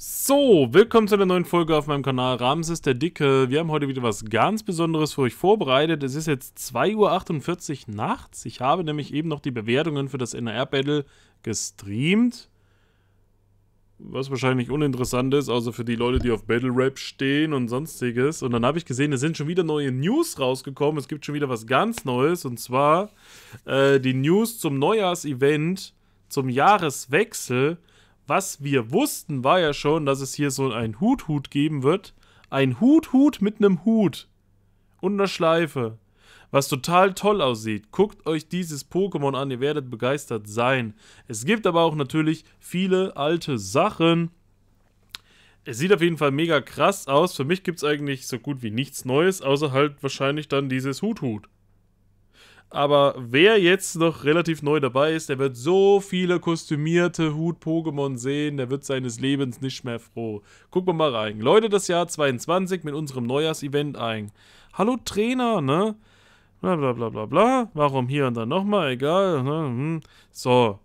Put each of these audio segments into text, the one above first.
So, willkommen zu einer neuen Folge auf meinem Kanal Ramses der Dicke. Wir haben heute wieder was ganz Besonderes für euch vorbereitet. Es ist jetzt 2.48 Uhr nachts. Ich habe nämlich eben noch die Bewertungen für das NR-Battle gestreamt. Was wahrscheinlich uninteressant ist, außer für die Leute, die auf Battle Rap stehen und sonstiges. Und dann habe ich gesehen, es sind schon wieder neue News rausgekommen. Es gibt schon wieder was ganz Neues. Und zwar äh, die News zum Neujahrsevent, zum Jahreswechsel was wir wussten, war ja schon, dass es hier so ein Hut-Hut geben wird. Ein Hut-Hut mit einem Hut. Und einer Schleife. Was total toll aussieht. Guckt euch dieses Pokémon an, ihr werdet begeistert sein. Es gibt aber auch natürlich viele alte Sachen. Es sieht auf jeden Fall mega krass aus. Für mich gibt es eigentlich so gut wie nichts Neues, außer halt wahrscheinlich dann dieses Hut-Hut. Aber wer jetzt noch relativ neu dabei ist, der wird so viele kostümierte Hut-Pokémon sehen, der wird seines Lebens nicht mehr froh. Gucken wir mal rein. Leute, das Jahr 22 mit unserem Neujahrsevent ein. Hallo Trainer, ne? Bla bla bla bla bla. Warum hier und dann nochmal? Egal. Ne? Hm. So.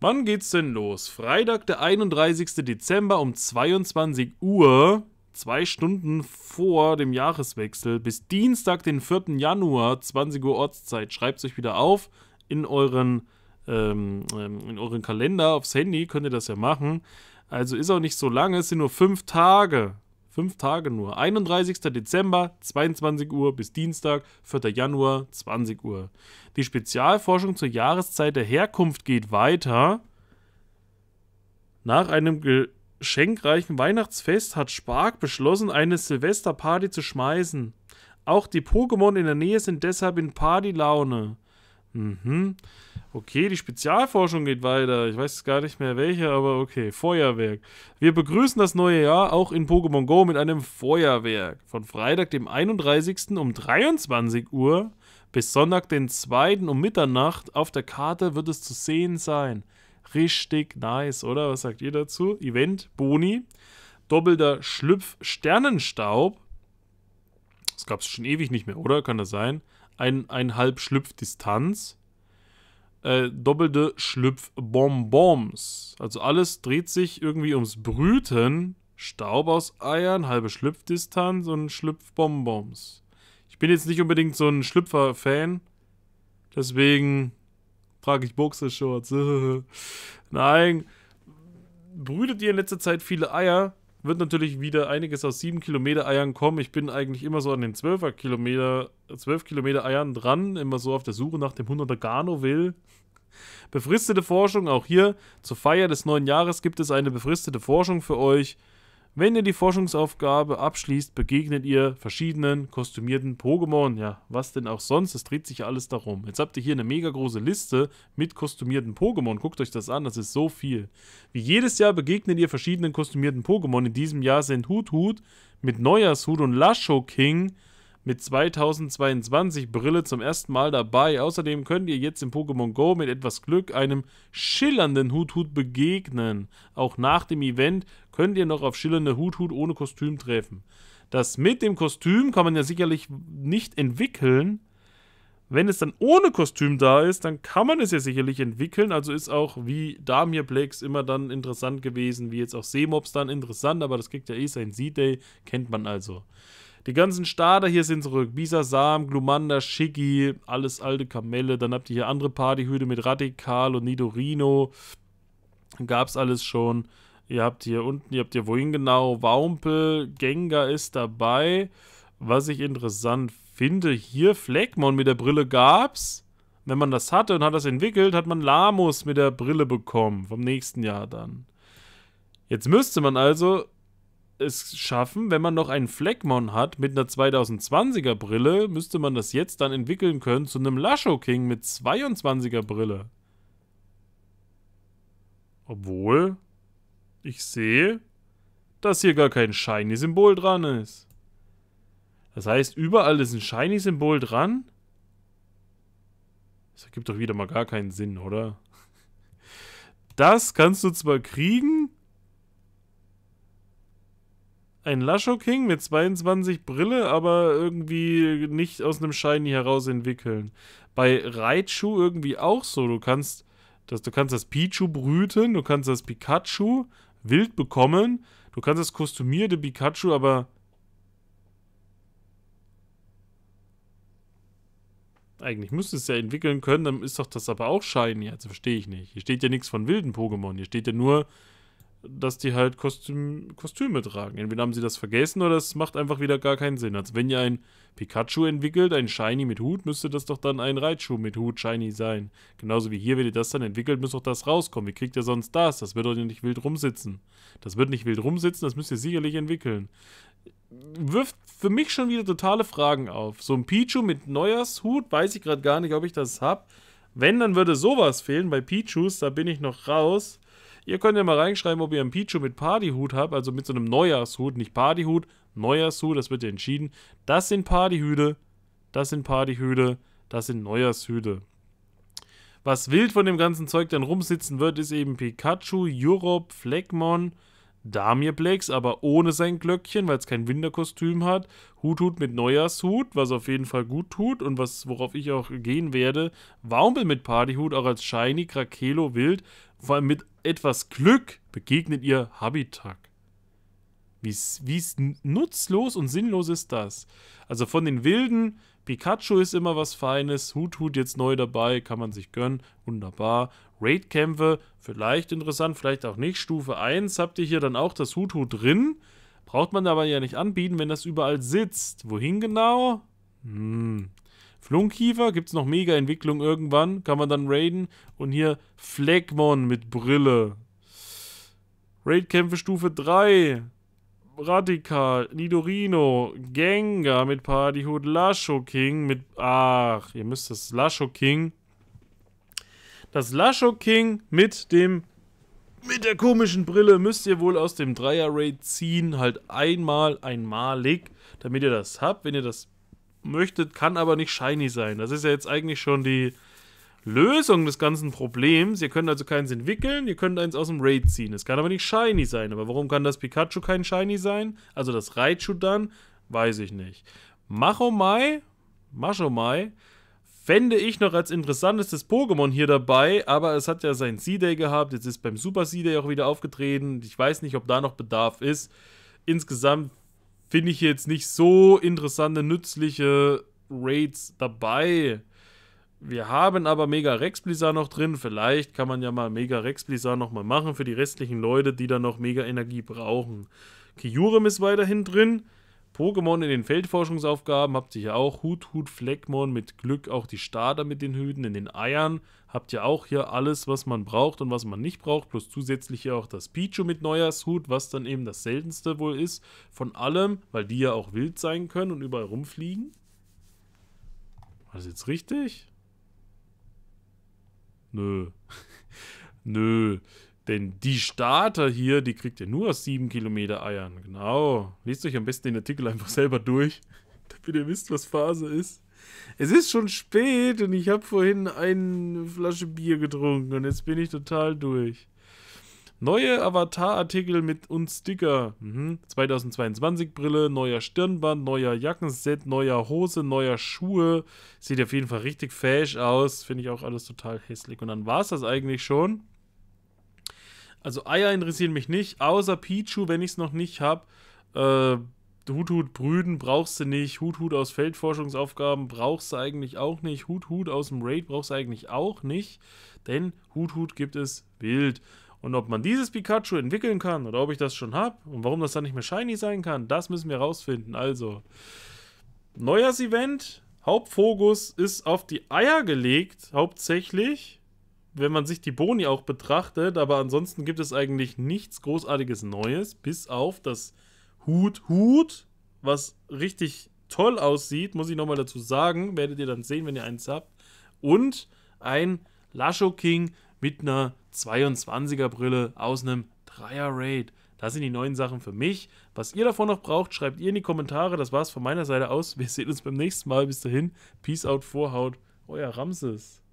Wann geht's denn los? Freitag, der 31. Dezember um 22 Uhr zwei Stunden vor dem Jahreswechsel bis Dienstag, den 4. Januar, 20 Uhr Ortszeit. Schreibt es euch wieder auf in euren, ähm, ähm, in euren Kalender aufs Handy, könnt ihr das ja machen. Also ist auch nicht so lange, es sind nur fünf Tage. Fünf Tage nur. 31. Dezember, 22 Uhr bis Dienstag, 4. Januar, 20 Uhr. Die Spezialforschung zur Jahreszeit der Herkunft geht weiter. Nach einem schenkreichen Weihnachtsfest hat Spark beschlossen, eine Silvesterparty zu schmeißen. Auch die Pokémon in der Nähe sind deshalb in Partylaune. Mhm. Okay, die Spezialforschung geht weiter. Ich weiß gar nicht mehr welche, aber okay. Feuerwerk. Wir begrüßen das neue Jahr auch in Pokémon Go mit einem Feuerwerk. Von Freitag, dem 31. um 23 Uhr bis Sonntag, den 2. um Mitternacht. Auf der Karte wird es zu sehen sein. Richtig nice, oder? Was sagt ihr dazu? Event, Boni, doppelter Schlüpf-Sternenstaub. Das gab es schon ewig nicht mehr, oder? Kann das sein? Ein, einhalb Schlüpf-Distanz. Äh, doppelte Schlüpfbonbons. Also alles dreht sich irgendwie ums Brüten. Staub aus Eiern, halbe Schlüpfdistanz und Schlüpfbonbons. Ich bin jetzt nicht unbedingt so ein Schlüpfer-Fan. Deswegen trage ich Boxershorts. Nein. Brütet ihr in letzter Zeit viele Eier? Wird natürlich wieder einiges aus 7 Kilometer Eiern kommen. Ich bin eigentlich immer so an den 12er Kilometer, 12 Kilometer Eiern dran. Immer so auf der Suche nach dem 100er Garno will. Befristete Forschung, auch hier zur Feier des neuen Jahres gibt es eine befristete Forschung für euch. Wenn ihr die Forschungsaufgabe abschließt, begegnet ihr verschiedenen kostümierten Pokémon. Ja, was denn auch sonst? Es dreht sich alles darum. Jetzt habt ihr hier eine mega große Liste mit kostümierten Pokémon. Guckt euch das an, das ist so viel. Wie jedes Jahr begegnet ihr verschiedenen kostümierten Pokémon. In diesem Jahr sind Hut Hut mit Neujahrshut und Lasho King mit 2022 Brille zum ersten Mal dabei. Außerdem könnt ihr jetzt im Pokémon Go mit etwas Glück einem schillernden Hut Hut begegnen. Auch nach dem Event Könnt ihr noch auf schillernde Hut, Hut ohne Kostüm treffen? Das mit dem Kostüm kann man ja sicherlich nicht entwickeln. Wenn es dann ohne Kostüm da ist, dann kann man es ja sicherlich entwickeln. Also ist auch wie Damir Plex immer dann interessant gewesen, wie jetzt auch Seemobs dann interessant, aber das kriegt ja eh sein Z-Day, kennt man also. Die ganzen Starter hier sind zurück. Bisasam, Glumanda, Shiggy, alles alte Kamelle. Dann habt ihr hier andere Partyhüte mit Radikal und Nidorino. Gab's alles schon. Ihr habt hier unten, ihr habt hier wohin genau, Wampel, Gengar ist dabei. Was ich interessant finde, hier Fleckmon mit der Brille gab's. Wenn man das hatte und hat das entwickelt, hat man Lamus mit der Brille bekommen. Vom nächsten Jahr dann. Jetzt müsste man also es schaffen, wenn man noch einen Fleckmon hat mit einer 2020er Brille, müsste man das jetzt dann entwickeln können zu einem Lasho King mit 22er Brille. Obwohl, ich sehe, dass hier gar kein Shiny-Symbol dran ist. Das heißt, überall ist ein Shiny-Symbol dran? Das ergibt doch wieder mal gar keinen Sinn, oder? Das kannst du zwar kriegen. Ein Lasho King mit 22 Brille, aber irgendwie nicht aus einem Shiny heraus entwickeln. Bei Raichu irgendwie auch so. Du kannst das, du kannst das Pichu brüten, du kannst das Pikachu, wild bekommen. Du kannst das kostümierte Pikachu, aber... Eigentlich müsste es ja entwickeln können, dann ist doch das aber auch Shiny. Also verstehe ich nicht. Hier steht ja nichts von wilden Pokémon. Hier steht ja nur, dass die halt Kostüm, Kostüme tragen. Entweder haben sie das vergessen oder es macht einfach wieder gar keinen Sinn. Also wenn ihr ein Pikachu entwickelt, ein Shiny mit Hut, müsste das doch dann ein Reitschuh mit Hut Shiny sein. Genauso wie hier, wenn ihr das dann entwickelt, muss doch das rauskommen. Wie kriegt ihr sonst das? Das wird doch nicht wild rumsitzen. Das wird nicht wild rumsitzen, das müsst ihr sicherlich entwickeln. Wirft für mich schon wieder totale Fragen auf. So ein Pichu mit Neujahrshut, weiß ich gerade gar nicht, ob ich das hab. Wenn, dann würde sowas fehlen. Bei Pichus, da bin ich noch raus. Ihr könnt ja mal reinschreiben, ob ihr einen Pichu mit Partyhut habt, also mit so einem Neujahrshut, nicht Partyhut, Neujahrshut, das wird ja entschieden. Das sind Partyhüte, das sind Partyhüte, das sind Neujahrshüte. Was wild von dem ganzen Zeug dann rumsitzen wird, ist eben Pikachu, Europe, Fleckmon, Damir Blakes, aber ohne sein Glöckchen, weil es kein Winterkostüm hat. Hut Hut mit Neujahrshut, was auf jeden Fall gut tut und was, worauf ich auch gehen werde. Waumel mit Partyhut, auch als Shiny, Krakelo, Wild. Vor allem mit etwas Glück begegnet ihr Habitak. Wie nutzlos und sinnlos ist das? Also von den Wilden, Pikachu ist immer was Feines, Hut Hut jetzt neu dabei, kann man sich gönnen, wunderbar. Raid-Kämpfe, vielleicht interessant, vielleicht auch nicht. Stufe 1 habt ihr hier dann auch das Hutu drin. Braucht man aber ja nicht anbieten, wenn das überall sitzt. Wohin genau? Hm. Flunkiefer gibt es noch Mega-Entwicklung irgendwann. Kann man dann raiden. Und hier Fleckmon mit Brille. Raidkämpfe Stufe 3. Radikal, Nidorino, Gengar mit Partyhood, Lasho King mit... Ach, ihr müsst das Lasho King das Lasho King mit dem mit der komischen Brille müsst ihr wohl aus dem Dreier-Raid ziehen, halt einmal, einmalig, damit ihr das habt, wenn ihr das möchtet, kann aber nicht shiny sein. Das ist ja jetzt eigentlich schon die Lösung des ganzen Problems. Ihr könnt also keins entwickeln, ihr könnt eins aus dem Raid ziehen. Es kann aber nicht shiny sein. Aber warum kann das Pikachu kein shiny sein? Also das Raichu dann? Weiß ich nicht. Macho Mai, Macho Mai, fände ich noch als interessantestes Pokémon hier dabei, aber es hat ja seinen C-Day gehabt, jetzt ist beim Super C-Day auch wieder aufgetreten. Ich weiß nicht, ob da noch Bedarf ist. Insgesamt finde ich jetzt nicht so interessante, nützliche Raids dabei. Wir haben aber Mega Rex Blizzard noch drin. Vielleicht kann man ja mal Mega Rex Blizzard nochmal machen für die restlichen Leute, die da noch Mega Energie brauchen. Kyurem ist weiterhin drin. Pokémon in den Feldforschungsaufgaben habt ihr ja auch Hut, Hut, Fleckmon, mit Glück auch die Starter mit den Hüten in den Eiern. Habt ihr auch hier alles, was man braucht und was man nicht braucht, plus zusätzlich hier auch das Pichu mit Neujahrshut, was dann eben das seltenste wohl ist von allem, weil die ja auch wild sein können und überall rumfliegen. War das jetzt richtig? Nö. Nö. Denn die Starter hier, die kriegt ihr nur aus 7 Kilometer Eiern. Genau. Lest euch am besten den Artikel einfach selber durch, damit ihr wisst, was Phase ist. Es ist schon spät und ich habe vorhin eine Flasche Bier getrunken und jetzt bin ich total durch. Neue Avatar-Artikel mit und Sticker. Mhm. 2022-Brille, neuer Stirnband, neuer Jackenset, neuer Hose, neuer Schuhe. Sieht auf jeden Fall richtig fesch aus. Finde ich auch alles total hässlich. Und dann war es das eigentlich schon. Also Eier interessieren mich nicht, außer Pichu, wenn ich es noch nicht habe. Äh, Hut Hut Brüden brauchst du nicht, Hut Hut aus Feldforschungsaufgaben brauchst du eigentlich auch nicht, Hut Hut aus dem Raid brauchst du eigentlich auch nicht, denn Hut Hut gibt es wild. Und ob man dieses Pikachu entwickeln kann oder ob ich das schon habe und warum das dann nicht mehr shiny sein kann, das müssen wir rausfinden. Also, Neujahrsevent, Hauptfokus ist auf die Eier gelegt, hauptsächlich wenn man sich die Boni auch betrachtet, aber ansonsten gibt es eigentlich nichts großartiges Neues, bis auf das Hut Hut, was richtig toll aussieht, muss ich nochmal dazu sagen, werdet ihr dann sehen, wenn ihr eins habt, und ein Lasho King mit einer 22er Brille aus einem 3er Raid. Das sind die neuen Sachen für mich. Was ihr davon noch braucht, schreibt ihr in die Kommentare. Das war's von meiner Seite aus. Wir sehen uns beim nächsten Mal. Bis dahin, Peace out, Vorhaut, euer Ramses.